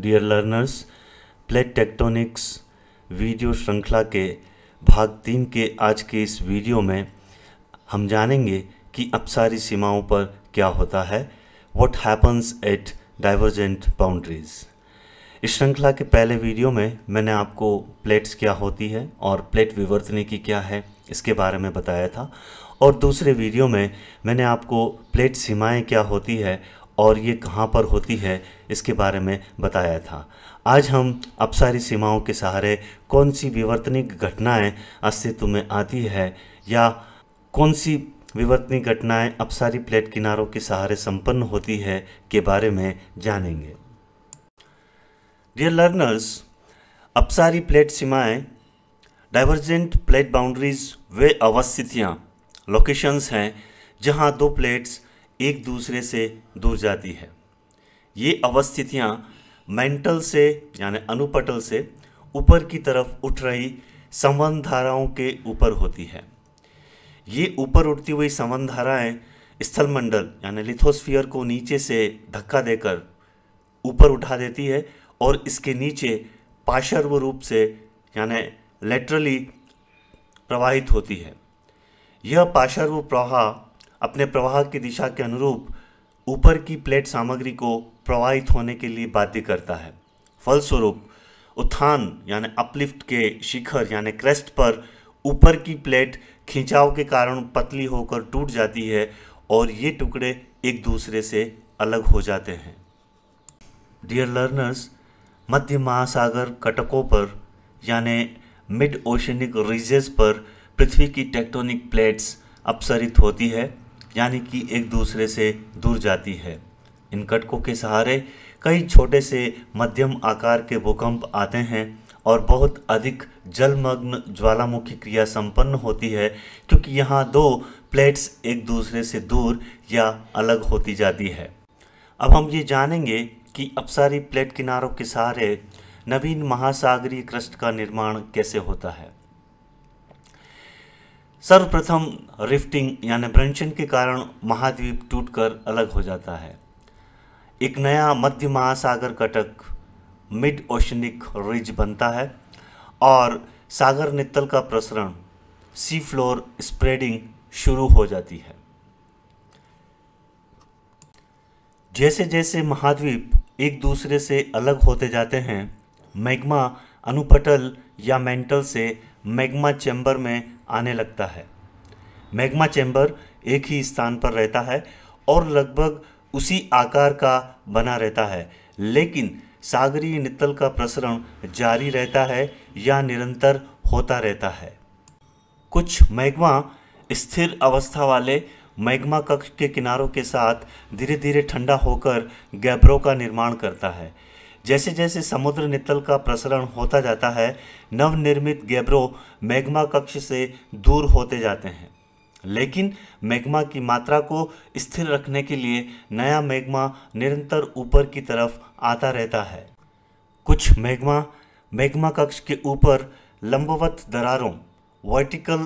dear learners plate tectonics video श्रृंखला के भाग तीन के आज के इस वीडियो में हम जानेंगे कि अपसारी सीमाओं पर क्या होता है what happens at divergent boundaries इस श्रृंखला के पहले वीडियो में मैंने आपको प्लेट्स क्या होती है और प्लेट विवर्तने की क्या है इसके बारे में बताया था और दूसरे वीडियो में मैंने आपको प्लेट सीमाएं क्या होती है और ये कहाँ पर होती है इसके बारे में बताया था आज हम अपसारी सीमाओं के सहारे कौन सी विवर्तनिक घटनाएं अस्तित्व में आती है या कौन सी विवर्तनी घटनाएं अपसारी प्लेट किनारों के सहारे संपन्न होती है के बारे में जानेंगे डियर लर्नर्स अपसारी प्लेट सीमाएं डाइवर्जेंट प्लेट बाउंड्रीज वे अवस्थितियाँ लोकेशंस हैं जहाँ दो प्लेट्स एक दूसरे से दूर जाती है ये अवस्थितियाँ मेंटल से यानी अनुपटल से ऊपर की तरफ उठ रही संबंध धाराओं के ऊपर होती है ये ऊपर उठती हुई संबंध धाराएँ स्थलमंडल यानी लिथोस्फियर को नीचे से धक्का देकर ऊपर उठा देती है और इसके नीचे पाशर्व रूप से यानी लेटरली प्रवाहित होती है यह पाशर्व प्रवाह अपने प्रवाह की दिशा के अनुरूप ऊपर की प्लेट सामग्री को प्रवाहित होने के लिए बाध्य करता है फलस्वरूप उत्थान यानी अपलिफ्ट के शिखर यानी क्रेस्ट पर ऊपर की प्लेट खिंचाव के कारण पतली होकर टूट जाती है और ये टुकड़े एक दूसरे से अलग हो जाते हैं डियर लर्नर्स मध्य महासागर कटकों पर यानि मिड ओशनिक रीजेस पर पृथ्वी की टेक्टोनिक प्लेट्स अपसरित होती है यानी कि एक दूसरे से दूर जाती है इन कटकों के सहारे कई छोटे से मध्यम आकार के भूकंप आते हैं और बहुत अधिक जलमग्न ज्वालामुखी क्रिया संपन्न होती है क्योंकि यहाँ दो प्लेट्स एक दूसरे से दूर या अलग होती जाती है अब हम ये जानेंगे कि अपसारी प्लेट किनारों के सहारे नवीन महासागरीय क्रस्ट का निर्माण कैसे होता है सर्वप्रथम रिफ्टिंग यानी ब्रंशन के कारण महाद्वीप टूटकर अलग हो जाता है एक नया मध्य महासागर कटक मिड ओशनिक रिज बनता है और सागर नितल का प्रसरण सी फ्लोर स्प्रेडिंग शुरू हो जाती है जैसे जैसे महाद्वीप एक दूसरे से अलग होते जाते हैं मैग्मा अनुपटल या मेंटल से मैग्मा चैम्बर में आने लगता है मैग्मा चैम्बर एक ही स्थान पर रहता है और लगभग उसी आकार का बना रहता है लेकिन सागरीय नितल का प्रसरण जारी रहता है या निरंतर होता रहता है कुछ मैग्मा स्थिर अवस्था वाले मैग्मा कक्ष के किनारों के साथ धीरे धीरे ठंडा होकर गैब्रो का निर्माण करता है जैसे जैसे समुद्र नितल का प्रसरण होता जाता है नवनिर्मित गैब्रो मैग्मा कक्ष से दूर होते जाते हैं लेकिन मैग्मा की मात्रा को स्थिर रखने के लिए नया मैग्मा निरंतर ऊपर की तरफ आता रहता है कुछ मैग्मा मैग्मा कक्ष के ऊपर लंबवत दरारों वर्टिकल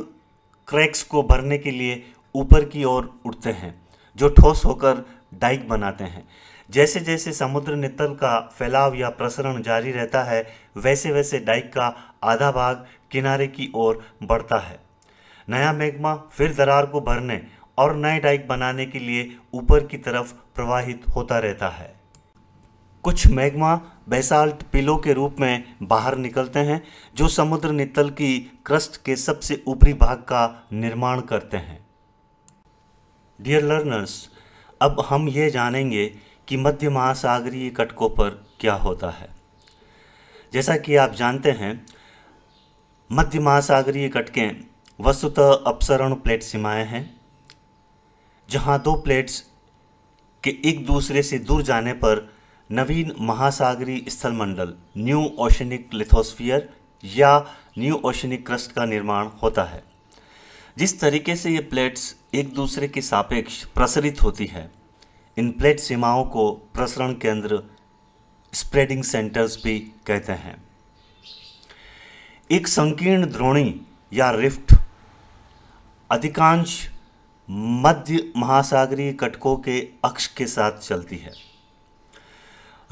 क्रैक्स को भरने के लिए ऊपर की ओर उठते हैं जो ठोस होकर डाइक बनाते हैं जैसे जैसे समुद्र नितल का फैलाव या प्रसरण जारी रहता है वैसे वैसे डाइक का आधा भाग किनारे की ओर बढ़ता है नया मैग्मा फिर दरार को भरने और नए डाइक बनाने के लिए ऊपर की तरफ प्रवाहित होता रहता है कुछ मैग्मा बेसाल्ट पिलो के रूप में बाहर निकलते हैं जो समुद्र नितल की क्रस्ट के सबसे ऊपरी भाग का निर्माण करते हैं डियर लर्नर्स अब हम ये जानेंगे कि मध्य महासागरीय कटकों पर क्या होता है जैसा कि आप जानते हैं मध्य महासागरीय कटकें वस्तुतः अपसरण प्लेट सीमाएं हैं जहां दो प्लेट्स के एक दूसरे से दूर जाने पर नवीन महासागरीय स्थलमंडल न्यू ओशनिक लिथोस्फियर या न्यू ओशनिक क्रस्ट का निर्माण होता है जिस तरीके से ये प्लेट्स एक दूसरे के सापेक्ष प्रसरित होती है इन प्लेट सीमाओं को प्रसरण केंद्र स्प्रेडिंग सेंटर्स भी कहते हैं एक संकीर्ण द्रोणी या रिफ्ट अधिकांश मध्य महासागरीय कटकों के अक्ष के साथ चलती है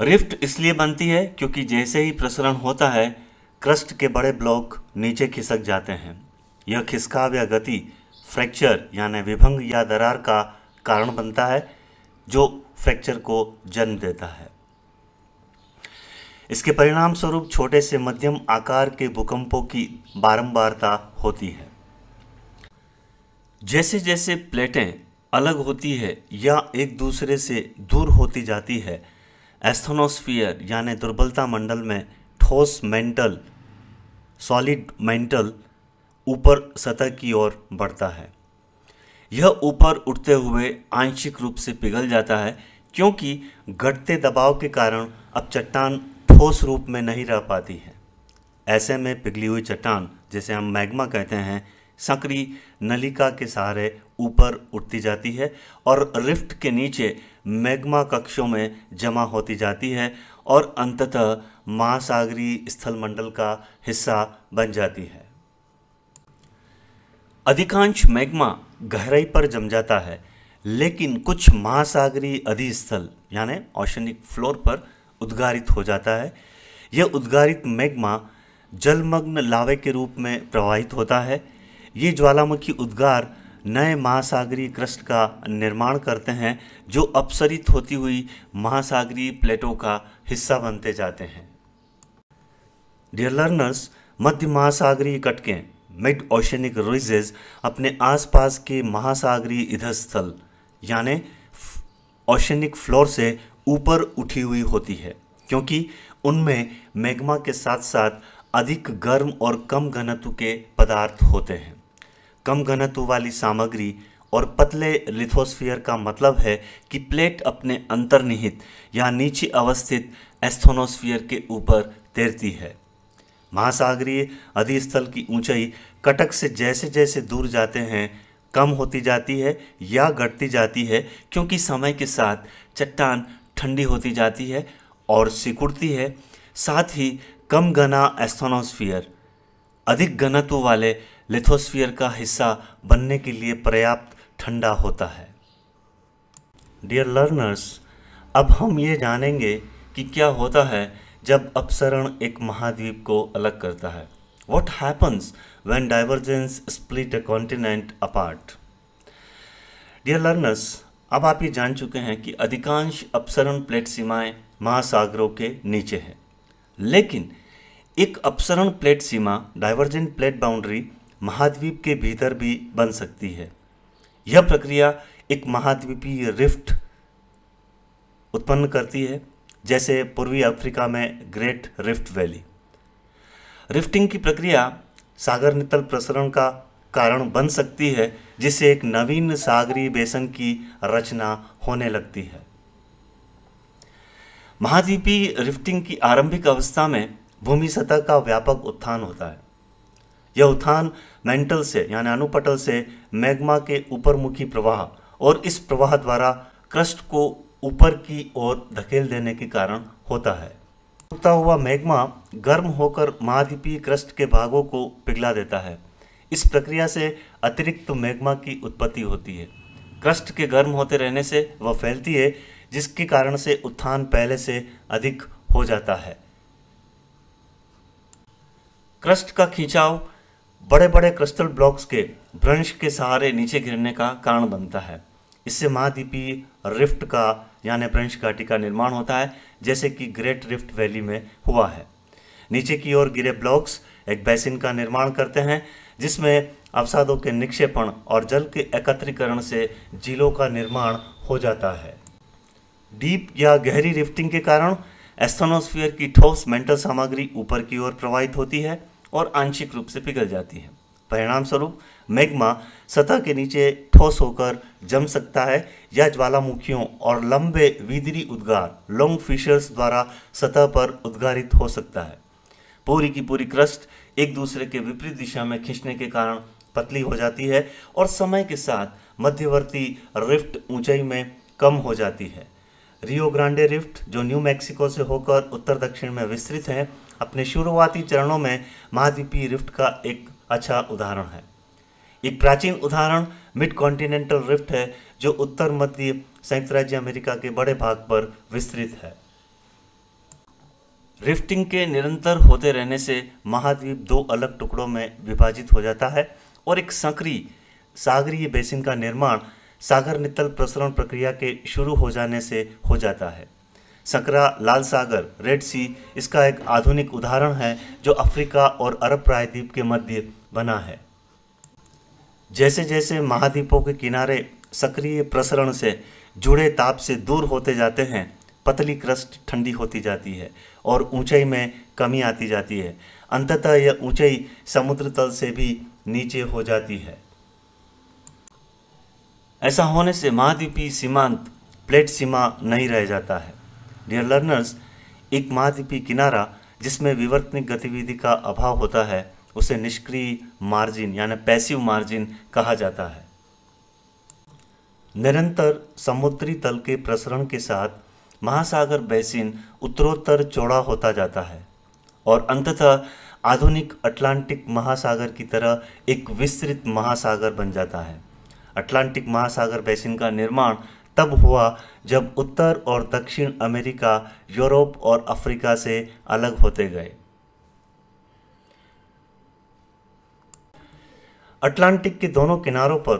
रिफ्ट इसलिए बनती है क्योंकि जैसे ही प्रसरण होता है क्रस्ट के बड़े ब्लॉक नीचे खिसक जाते हैं यह खिसकाव या गति फ्रैक्चर यानी विभंग या दरार का कारण बनता है जो फ्रैक्चर को जन्म देता है इसके परिणाम स्वरूप छोटे से मध्यम आकार के भूकंपों की बारंबारता होती है जैसे जैसे प्लेटें अलग होती है या एक दूसरे से दूर होती जाती है एस्थोनोस्फियर यानी दुर्बलता मंडल में ठोस मेंटल सॉलिड मेंटल ऊपर सतह की ओर बढ़ता है यह ऊपर उठते हुए आंशिक रूप से पिघल जाता है क्योंकि घटते दबाव के कारण अब चट्टान ठोस रूप में नहीं रह पाती है ऐसे में पिघली हुई चट्टान जिसे हम मैग्मा कहते हैं संकरी नलिका के सहारे ऊपर उठती जाती है और रिफ्ट के नीचे मैग्मा कक्षों में जमा होती जाती है और अंततः महासागरी स्थलमंडल का हिस्सा बन जाती है अधिकांश मैग्मा गहराई पर जम जाता है लेकिन कुछ महासागरीय अधिस्थल यानी ओशनिक फ्लोर पर उद्गारित हो जाता है यह उद्गारित मैग्मा जलमग्न लावे के रूप में प्रवाहित होता है ये ज्वालामुखी उद्गार नए महासागरीय क्रस्ट का निर्माण करते हैं जो अपसरित होती हुई महासागरीय प्लेटों का हिस्सा बनते जाते हैं डियर लर्नर्स मध्य महासागरीय कटकें मिड ओशनिक रिजेज अपने आसपास के महासागरीय इधर स्थल यानि ओशनिक फ्लोर से ऊपर उठी हुई होती है क्योंकि उनमें मैग्मा के साथ साथ अधिक गर्म और कम घनत्व के पदार्थ होते हैं कम घनत्व वाली सामग्री और पतले लिथोस्फीयर का मतलब है कि प्लेट अपने अंतर्निहित या नीचे अवस्थित एस्थोनोस्फीयर के ऊपर तैरती है महासागरीय अधिस्थल की ऊंचाई कटक से जैसे जैसे दूर जाते हैं कम होती जाती है या घटती जाती है क्योंकि समय के साथ चट्टान ठंडी होती जाती है और सिकुड़ती है साथ ही कम घना एस्थोनोस्फियर अधिक घनत्व वाले लिथोस्फियर का हिस्सा बनने के लिए पर्याप्त ठंडा होता है डियर लर्नर्स अब हम ये जानेंगे कि क्या होता है जब अपसरण एक महाद्वीप को अलग करता है what happens when divergence split a continent apart dear learners अब आप ये जान चुके हैं कि अधिकांश अपसरण प्लेट सीमाएं महासागरों के नीचे हैं लेकिन एक अपसरण प्लेट सीमा डाइवर्जेंट प्लेट बाउंड्री महाद्वीप के भीतर भी बन सकती है यह प्रक्रिया एक महाद्वीपीय रिफ्ट उत्पन्न करती है जैसे पूर्वी अफ्रीका में ग्रेट रिफ्ट वैली रिफ्टिंग की प्रक्रिया सागर नितल प्रसरण का कारण बन सकती है जिससे एक नवीन सागरी बेसन की रचना होने लगती है महाद्वीपीय रिफ्टिंग की आरंभिक अवस्था में भूमि सतह का व्यापक उत्थान होता है यह उत्थान मेंटल से यानी अनुपटल से मैग्मा के ऊपरमुखी प्रवाह और इस प्रवाह द्वारा क्रस्ट को ऊपर की ओर धकेल देने के कारण होता है उगता हुआ मैग्मा गर्म होकर महाद्वीपीय क्रस्ट के भागों को पिघला देता है इस प्रक्रिया से अतिरिक्त तो मैग्मा की उत्पत्ति होती है क्रस्ट के गर्म होते रहने से वह फैलती है जिसके कारण से उत्थान पहले से अधिक हो जाता है क्रस्ट का खिंचाव बड़े बड़े क्रस्टल ब्लॉक्स के भ्रंश के सहारे नीचे गिरने का कारण बनता है इससे महाद्वीपीय रिफ्ट का यानी प्रंश घाटी का निर्माण होता है जैसे कि ग्रेट रिफ्ट वैली में हुआ है नीचे की ओर गिरे ब्लॉक्स एक बेसिन का निर्माण करते हैं जिसमें अवसादों के निक्षेपण और जल के एकत्रीकरण से झीलों का निर्माण हो जाता है डीप या गहरी रिफ्टिंग के कारण एस्थोनोस्फीयर की ठोस मेंटल सामग्री ऊपर की ओर प्रवाहित होती है और आंशिक रूप से पिघल जाती है परिणाम स्वरूप मैग्मा सतह के नीचे ठोस होकर जम सकता है या ज्वालामुखियों और लंबे विदरी उद्गार लॉन्ग फिशर्स द्वारा सतह पर उद्गारित हो सकता है पूरी की पूरी क्रस्ट एक दूसरे के विपरीत दिशा में खींचने के कारण पतली हो जाती है और समय के साथ मध्यवर्ती रिफ्ट ऊंचाई में कम हो जाती है रियो ग्रांडे रिफ्ट जो न्यू मैक्सिको से होकर उत्तर दक्षिण में विस्तृत है अपने शुरुआती चरणों में महाद्वीपीय रिफ्ट का एक अच्छा उदाहरण है एक प्राचीन उदाहरण मिड कॉन्टिनेंटल रिफ्ट है जो उत्तर मध्य संयुक्त राज्य अमेरिका के बड़े भाग पर विस्तृत है रिफ्टिंग के निरंतर होते रहने से महाद्वीप दो अलग टुकड़ों में विभाजित हो जाता है और एक संकरी सागरीय बेसिन का निर्माण सागर नितल प्रसरण प्रक्रिया के शुरू हो जाने से हो जाता है सकरा लाल सागर रेड सी इसका एक आधुनिक उदाहरण है जो अफ्रीका और अरब प्रायद्वीप के मध्य बना है जैसे जैसे महाद्वीपों के किनारे सक्रिय प्रसरण से जुड़े ताप से दूर होते जाते हैं पतली क्रस्ट ठंडी होती जाती है और ऊंचाई में कमी आती जाती है अंततः यह ऊंचाई समुद्र तल से भी नीचे हो जाती है ऐसा होने से महाद्वीपीय सीमांत प्लेट सीमा नहीं रह जाता है डियर लर्नर्स एक महाद्वीपीय किनारा जिसमें विवर्तनिक गतिविधि का अभाव होता है उसे निष्क्रिय मार्जिन यानी पैसिव मार्जिन कहा जाता है निरंतर समुद्री तल के प्रसरण के साथ महासागर बेसिन उत्तरोत्तर चौड़ा होता जाता है और अंततः आधुनिक अटलांटिक महासागर की तरह एक विस्तृत महासागर बन जाता है अटलांटिक महासागर बेसिन का निर्माण तब हुआ जब उत्तर और दक्षिण अमेरिका यूरोप और अफ्रीका से अलग होते गए अटलांटिक के दोनों किनारों पर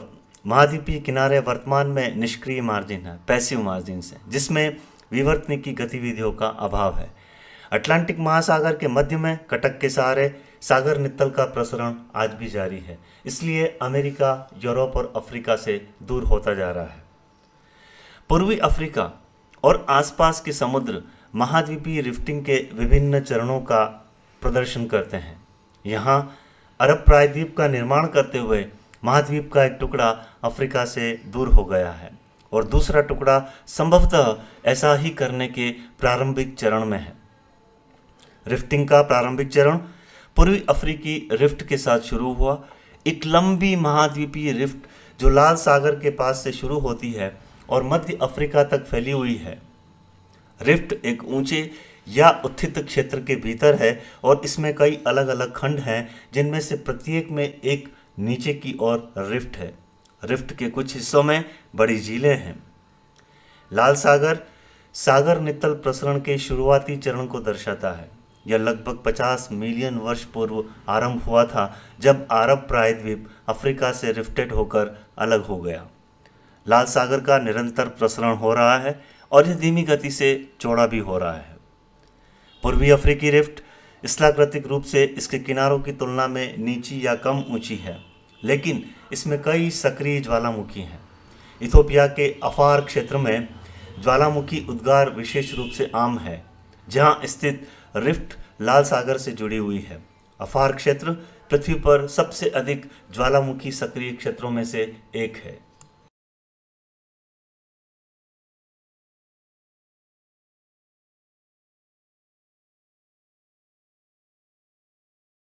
महाद्वीपीय किनारे वर्तमान में निष्क्रिय मार्जिन है पैसिव मार्जिन है जिसमें की गतिविधियों का अभाव है अटलांटिक महासागर के मध्य में कटक के सहारे सागर नित्तल का प्रसरण आज भी जारी है इसलिए अमेरिका यूरोप और अफ्रीका से दूर होता जा रहा है पूर्वी अफ्रीका और आसपास के समुद्र महाद्वीपीय रिफ्टिंग के विभिन्न चरणों का प्रदर्शन करते हैं यहाँ अरब प्रायद्वीप का निर्माण करते हुए महाद्वीप का एक टुकड़ा अफ्रीका से दूर हो गया है और दूसरा टुकड़ा संभवतः ऐसा ही करने के प्रारंभिक चरण में है रिफ्टिंग का प्रारंभिक चरण पूर्वी अफ्रीकी रिफ्ट के साथ शुरू हुआ एक लंबी महाद्वीपीय रिफ्ट जो लाल सागर के पास से शुरू होती है और मध्य अफ्रीका तक फैली हुई है रिफ्ट एक ऊंचे या उत्थित क्षेत्र के भीतर है और इसमें कई अलग अलग खंड हैं जिनमें से प्रत्येक में एक नीचे की ओर रिफ्ट है रिफ्ट के कुछ हिस्सों में बड़ी झीलें हैं लाल सागर सागर नितल प्रसरण के शुरुआती चरण को दर्शाता है यह लगभग 50 मिलियन वर्ष पूर्व आरंभ हुआ था जब अरब प्रायद्वीप अफ्रीका से रिफ्टेड होकर अलग हो गया लाल सागर का निरंतर प्रसरण हो रहा है और यह धीमी गति से चौड़ा भी हो रहा है पूर्वी अफ्रीकी रिफ्ट स्थलाकृतिक रूप से इसके किनारों की तुलना में नीची या कम ऊंची है लेकिन इसमें कई सक्रिय ज्वालामुखी हैं इथोपिया के अफार क्षेत्र में ज्वालामुखी उद्गार विशेष रूप से आम है जहां स्थित रिफ्ट लाल सागर से जुड़ी हुई है अफार क्षेत्र पृथ्वी पर सबसे अधिक ज्वालामुखी सक्रिय क्षेत्रों में से एक है